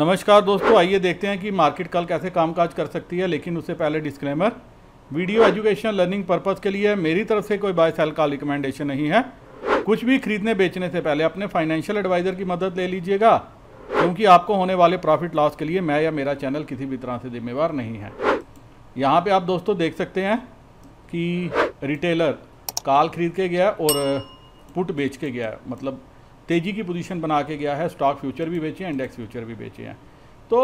नमस्कार दोस्तों आइए देखते हैं कि मार्केट कल कैसे कामकाज कर सकती है लेकिन उससे पहले disclaimer video education learning purpose के लिए मेरी तरफ से कोई बाय सेल का रिकमेंडेशन नहीं है कुछ भी खरीदने बेचने से पहले अपने फाइनेंशियल एडवाइज़र की मदद ले लीजिएगा क्योंकि आपको होने वाले प्रॉफिट लॉस के लिए मैं या मेरा चैनल किसी भी तरह से जिम्मेवार नहीं है यहाँ पर आप दोस्तों देख सकते हैं कि रिटेलर काल खरीद के गया और पुट बेच के गया मतलब तेज़ी की पोजीशन बना के गया है स्टॉक फ्यूचर भी बेचे हैं इंडेक्स फ्यूचर भी बेचे हैं तो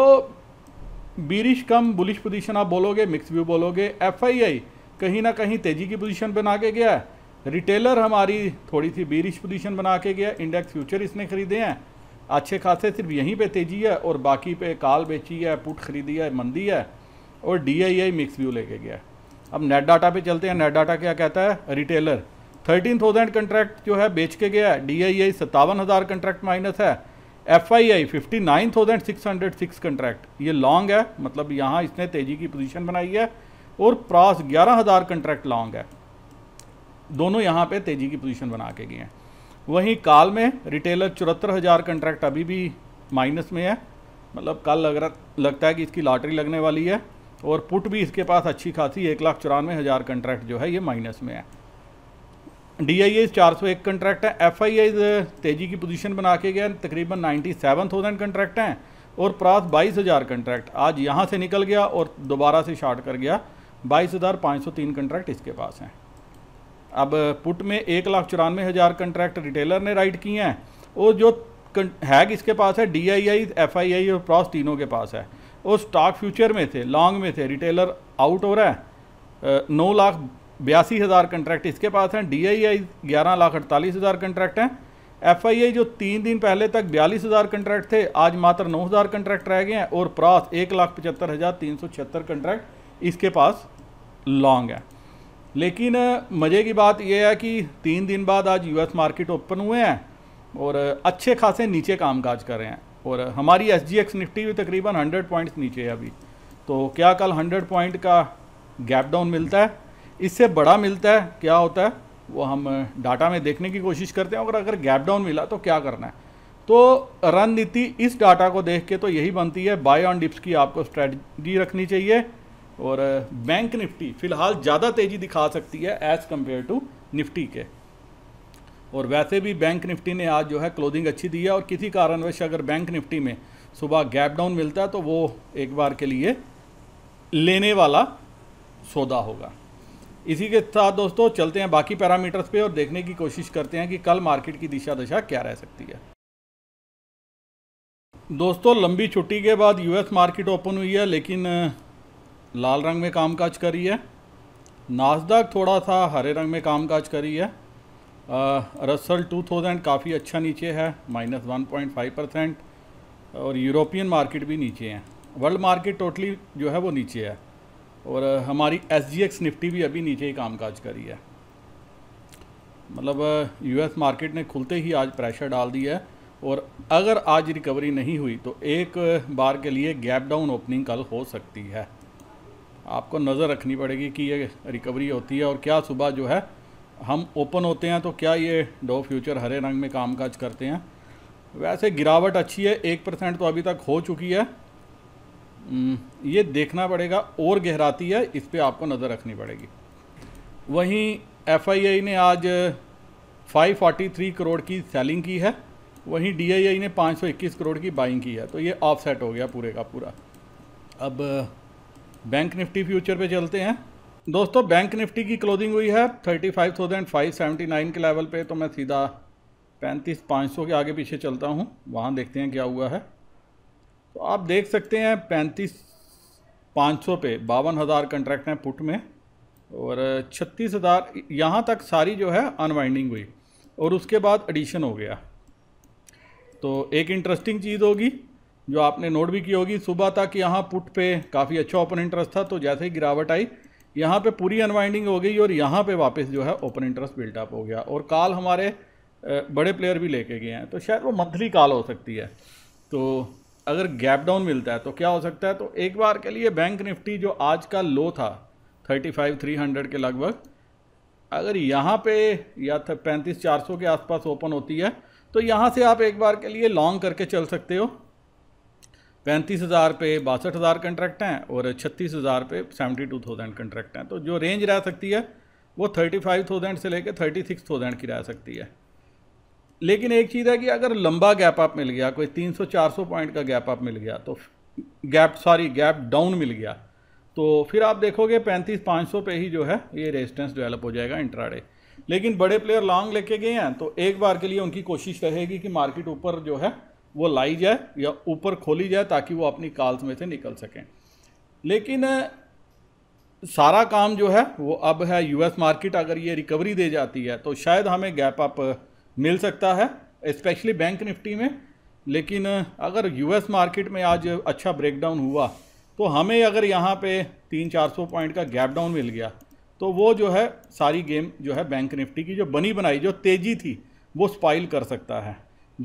बीरिश कम बुलिश पोजीशन आप बोलोगे मिक्स व्यू बोलोगे एफआईआई कहीं ना कहीं तेज़ी की पोजीशन बना के गया है रिटेलर हमारी थोड़ी सी बीरिश पोजीशन बना के गया इंडेक्स फ्यूचर इसने खरीदे हैं अच्छे खासे सिर्फ यहीं पर तेज़ी है और बाकी पे काल बेची है पुट खरीदी है मंदी है और डी मिक्स व्यू लेके गया है अब नेट डाटा पर चलते हैं नेट डाटा क्या कहता है रिटेलर थर्टीन थाउजेंड कंट्रैक्ट जो है बेच के गया है डी आई आई सत्तावन हज़ार कंट्रैक्ट माइनस है F I I fifty nine thousand six hundred six contract ये लॉन्ग है मतलब यहाँ इसने तेजी की पोजीशन बनाई है और प्रास ग्यारह हज़ार कंट्रैक्ट लॉन्ग है दोनों यहाँ पे तेज़ी की पोजीशन बना के गए हैं वहीं काल में रिटेलर चौहत्तर हज़ार कंट्रैक्ट अभी भी माइनस में है मतलब कल लग रहा लगता है कि इसकी लॉटरी लगने वाली है और पुट भी इसके पास अच्छी खासी एक लाख चौरानवे हज़ार कंट्रैक्ट जो है ये माइनस में है डी आई आई चार सौ एक कंट्रैक्ट हैं एफ आई आई तेजी की पोजीशन बना के गया तकरीबन नाइन्टी सेवन थाउजेंड कंट्रैक्ट हैं और प्रास बाईस हज़ार कंट्रैक्ट आज यहाँ से निकल गया और दोबारा से शार्ट कर गया बाईस हज़ार पाँच सौ तीन कंट्रैक्ट इसके पास हैं अब पुट में एक लाख चौरानवे हज़ार कंट्रैक्ट रिटेलर ने राइट किए हैं और जो हैग इसके पास है D I I F I आई और प्रॉस तीनों के पास है और स्टॉक फ्यूचर में थे लॉन्ग में थे रिटेलर आउट हो रहा है नौ लाख बयासी हज़ार कंट्रैक्ट इसके पास हैं डी आई आई ग्यारह लाख अड़तालीस हज़ार कंट्रैक्ट हैं एफ आई आई जो तीन दिन पहले तक बयालीस हज़ार कंट्रैक्ट थे आज मात्र नौ हज़ार कंट्रैक्ट रह गए हैं और प्रास एक लाख पचहत्तर हज़ार तीन सौ छिहत्तर कंट्रैक्ट इसके पास लॉन्ग है लेकिन मज़े की बात यह है कि तीन दिन बाद आज यू एस मार्केट ओपन हुए हैं और अच्छे खासे नीचे कामकाज कर रहे हैं और हमारी एस जी एक्स निफ्टी भी तकरीबन हंड्रेड पॉइंट्स नीचे है अभी तो क्या कल हंड्रेड पॉइंट का गैप डाउन मिलता है इससे बड़ा मिलता है क्या होता है वो हम डाटा में देखने की कोशिश करते हैं और अगर गैप डाउन मिला तो क्या करना है तो रणनीति इस डाटा को देख के तो यही बनती है बाय ऑन डिप्स की आपको स्ट्रैटी रखनी चाहिए और बैंक निफ्टी फ़िलहाल ज़्यादा तेज़ी दिखा सकती है एज़ कम्पेयर टू निफ्टी के और वैसे भी बैंक निफ्टी ने आज जो है क्लोदिंग अच्छी दी है और किसी कारणवश अगर बैंक निफ्टी में सुबह गैप डाउन मिलता है तो वो एक बार के लिए लेने वाला सौदा होगा इसी के साथ दोस्तों चलते हैं बाकी पैरामीटर्स पे और देखने की कोशिश करते हैं कि कल मार्केट की दिशा दशा क्या रह सकती है दोस्तों लंबी छुट्टी के बाद यूएस मार्केट ओपन हुई है लेकिन लाल रंग में कामकाज करी है नाजदाक थोड़ा सा हरे रंग में कामकाज करी है रसल टू थाउजेंड काफ़ी अच्छा नीचे है minus one point five percent और यूरोपियन मार्केट भी नीचे हैं वर्ल्ड मार्केट टोटली जो है वो नीचे है और हमारी एस जी एक्स निफ्टी भी अभी नीचे ही कामकाज करी है मतलब यूएस मार्केट ने खुलते ही आज प्रेशर डाल दिया है और अगर आज रिकवरी नहीं हुई तो एक बार के लिए गैप डाउन ओपनिंग कल हो सकती है आपको नज़र रखनी पड़ेगी कि ये रिकवरी होती है और क्या सुबह जो है हम ओपन होते हैं तो क्या ये डो फ्यूचर हरे रंग में कामकाज करते हैं वैसे गिरावट अच्छी है एक परसेंट तो अभी तक हो चुकी है हम्म, ये देखना पड़ेगा और गहराती है इस पर आपको नज़र रखनी पड़ेगी वहीं एफ ने आज 543 करोड़ की सेलिंग की है वहीं डी ने 521 करोड़ की बाइंग की है तो ये ऑफसेट हो गया पूरे का पूरा अब बैंक निफ्टी फ्यूचर पे चलते हैं दोस्तों बैंक निफ्टी की क्लोजिंग हुई है 35,579 के लेवल पे तो मैं सीधा पैंतीस पाँच सौ के आगे पीछे चलता हूँ वहाँ देखते हैं क्या हुआ है तो आप देख सकते हैं पैंतीस पाँच सौ पे बावन हज़ार कंट्रैक्ट हैं पुट में और छत्तीस हज़ार यहाँ तक सारी जो है अनवाइंडिंग हुई और उसके बाद एडिशन हो गया तो एक इंटरेस्टिंग चीज़ होगी जो आपने नोट भी की होगी सुबह तक यहाँ पुट पे काफ़ी अच्छा ओपन इंटरेस्ट था तो जैसे ही गिरावट आई यहाँ पे पूरी अनवाइंडिंग हो गई और यहाँ पे वापस जो है ओपन इंटरेस्ट बिल्टअप हो गया और कॉल हमारे बड़े प्लेयर भी लेके गए हैं तो शायद वो मंथली कॉल हो सकती है तो अगर गैप डाउन मिलता है तो क्या हो सकता है तो एक बार के लिए बैंक निफ्टी जो आज का लो था थर्टी फाइव थ्री हंड्रेड के लगभग अगर यहाँ पे या पैंतीस चार सौ के आसपास ओपन होती है तो यहाँ से आप एक बार के लिए लॉन्ग करके चल सकते हो पैंतीस हज़ार पे बासठ हज़ार कंट्रैक्ट हैं और छत्तीस हज़ार पे सेवेंटी टू थाउजेंड कंट्रैक्ट हैं तो जो रेंज रह सकती है वो थर्टी फाइव थाउजेंड से लेकर थर्टी सिक्स थाउजेंड की रह सकती है लेकिन एक चीज़ है कि अगर लंबा गैप आप मिल गया कोई 300-400 पॉइंट का गैप आप मिल गया तो गैप सॉरी गैप डाउन मिल गया तो फिर आप देखोगे पैंतीस पाँच सौ पे ही जो है ये रेजिस्टेंस डेवलप हो जाएगा इंट्राडे लेकिन बड़े प्लेयर लॉन्ग लेके गए हैं तो एक बार के लिए उनकी कोशिश रहेगी कि मार्केट ऊपर जो है वो लाई जाए या ऊपर खोली जाए ताकि वो अपनी कॉल्स में से निकल सकें लेकिन सारा काम जो है वो अब है यूएस मार्केट अगर ये रिकवरी दे जाती है तो शायद हमें गैप अप मिल सकता है स्पेशली बैंक निफ्टी में लेकिन अगर यूएस मार्केट में आज अच्छा ब्रेकडाउन हुआ तो हमें अगर यहाँ पे तीन चार सौ पॉइंट का गैप डाउन मिल गया तो वो जो है सारी गेम जो है बैंक निफ्टी की जो बनी बनाई जो तेज़ी थी वो स्पाइल कर सकता है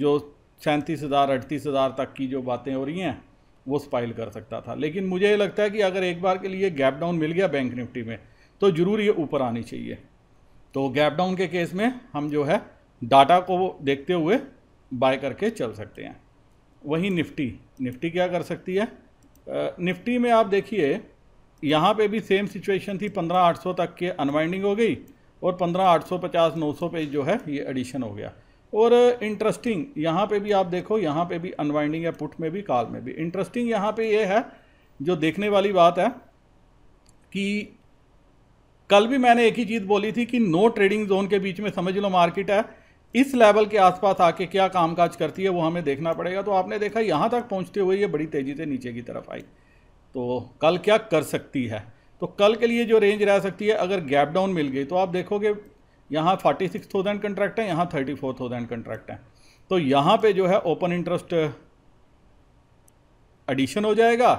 जो सैंतीस हज़ार अड़तीस हज़ार तक की जो बातें हो रही हैं वो स्पाइल कर सकता था लेकिन मुझे ये लगता है कि अगर एक बार के लिए गैप डाउन मिल गया बैंक निफ्टी में तो ज़रूर ये ऊपर आनी चाहिए तो गैप डाउन के केस में हम जो है डाटा को देखते हुए बाय करके चल सकते हैं वहीं निफ्टी निफ्टी क्या कर सकती है निफ्टी में आप देखिए यहाँ पे भी सेम सिचुएशन थी 15800 तक के अनवाइंडिंग हो गई और 15850 900 पे जो है ये एडिशन हो गया और इंटरेस्टिंग यहाँ पे भी आप देखो यहाँ पे भी अनवाइंडिंग है पुट में भी कॉल में भी इंटरेस्टिंग यहाँ पे ये यह है जो देखने वाली बात है कि कल भी मैंने एक ही चीज़ बोली थी कि नो ट्रेडिंग जोन के बीच में समझ लो मार्केट है इस लेवल के आसपास आके क्या कामकाज करती है वो हमें देखना पड़ेगा तो आपने देखा यहाँ तक पहुँचते हुए ये बड़ी तेज़ी से नीचे की तरफ आई तो कल क्या कर सकती है तो कल के लिए जो रेंज रह सकती है अगर गैप डाउन मिल गई तो आप देखोगे यहाँ फोर्टी सिक्स थाउजेंड कंट्रैक्ट है यहाँ थर्टी फोर थाउजेंड कंट्रैक्ट है तो यहाँ पे जो है ओपन इंटरेस्ट एडिशन हो जाएगा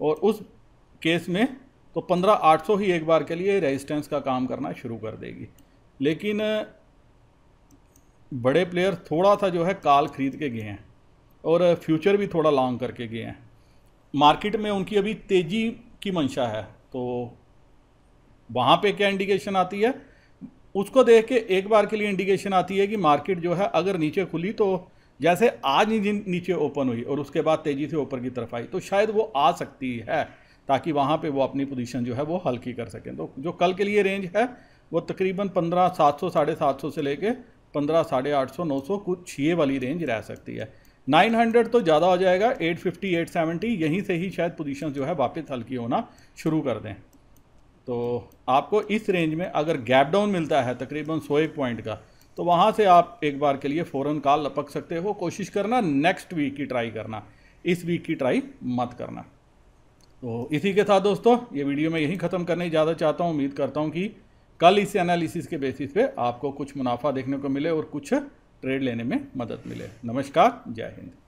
और उस केस में तो पंद्रह आठ सौ ही एक बार के लिए रेजिस्टेंस का काम करना शुरू कर देगी लेकिन बड़े प्लेयर थोड़ा सा जो है काल खरीद के गए हैं और फ्यूचर भी थोड़ा लॉन्ग करके गए हैं मार्केट में उनकी अभी तेज़ी की मंशा है तो वहाँ पे क्या इंडिकेशन आती है उसको देख के एक बार के लिए इंडिकेशन आती है कि मार्केट जो है अगर नीचे खुली तो जैसे आज नीचे ओपन हुई और उसके बाद तेज़ी से ऊपर की तरफ आई तो शायद वो आ सकती है ताकि वहाँ पे वो अपनी पोजीशन जो है वो हल्की कर सकें तो जो कल के लिए रेंज है वो तकरीबन पंद्रह सात सौ साढ़े सात सौ से लेके पंद्रह साढ़े आठ सौ नौ सौ कुछ छः वाली रेंज रह सकती है नाइन हंड्रेड तो ज़्यादा हो जाएगा एट फिफ्टी एट सेवेंटी यहीं से ही शायद पोजिशन जो है वापस हल्की होना शुरू कर दें तो आपको इस रेंज में अगर गैप डाउन मिलता है तकरीबन सौ एक पॉइंट का तो वहाँ से आप एक बार के लिए फ़ौरन कॉल लपक सकते हो कोशिश करना नेक्स्ट वीक की ट्राई करना इस वीक की ट्राई मत करना तो इसी के साथ दोस्तों ये वीडियो मैं यहीं ख़त्म करने ज़्यादा चाहता हूँ उम्मीद करता हूँ कि कल इस एनालिसिस के बेसिस पे आपको कुछ मुनाफा देखने को मिले और कुछ ट्रेड लेने में मदद मिले नमस्कार जय हिंद